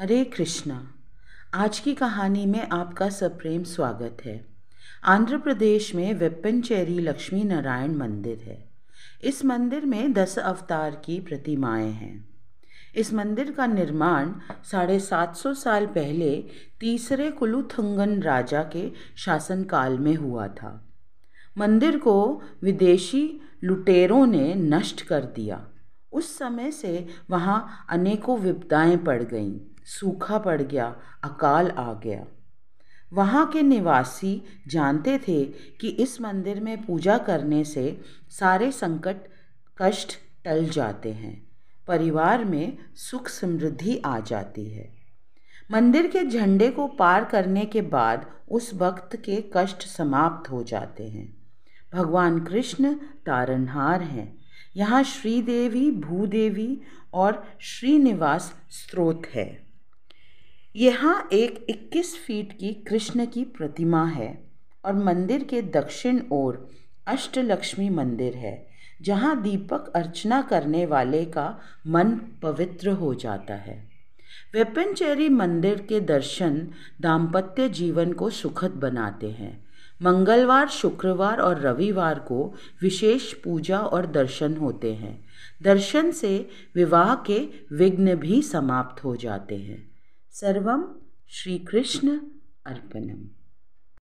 हरे कृष्णा आज की कहानी में आपका सप्रेम स्वागत है आंध्र प्रदेश में वेप्पनचेरी लक्ष्मी नारायण मंदिर है इस मंदिर में दस अवतार की प्रतिमाएं हैं इस मंदिर का निर्माण साढ़े सात सौ साल पहले तीसरे कुलुथंगन राजा के शासनकाल में हुआ था मंदिर को विदेशी लुटेरों ने नष्ट कर दिया उस समय से वहाँ अनेकों विपदाएं पड़ गईं सूखा पड़ गया अकाल आ गया वहाँ के निवासी जानते थे कि इस मंदिर में पूजा करने से सारे संकट कष्ट टल जाते हैं परिवार में सुख समृद्धि आ जाती है मंदिर के झंडे को पार करने के बाद उस वक्त के कष्ट समाप्त हो जाते हैं भगवान कृष्ण तारनहार हैं यहाँ श्रीदेवी भूदेवी और श्रीनिवास स्रोत है यहाँ एक 21 फीट की कृष्ण की प्रतिमा है और मंदिर के दक्षिण ओर अष्टलक्ष्मी मंदिर है जहाँ दीपक अर्चना करने वाले का मन पवित्र हो जाता है वेपनचेरी मंदिर के दर्शन दाम्पत्य जीवन को सुखद बनाते हैं मंगलवार शुक्रवार और रविवार को विशेष पूजा और दर्शन होते हैं दर्शन से विवाह के विघ्न भी समाप्त हो जाते हैं सर्वं श्रीकृष्ण अर्पणम्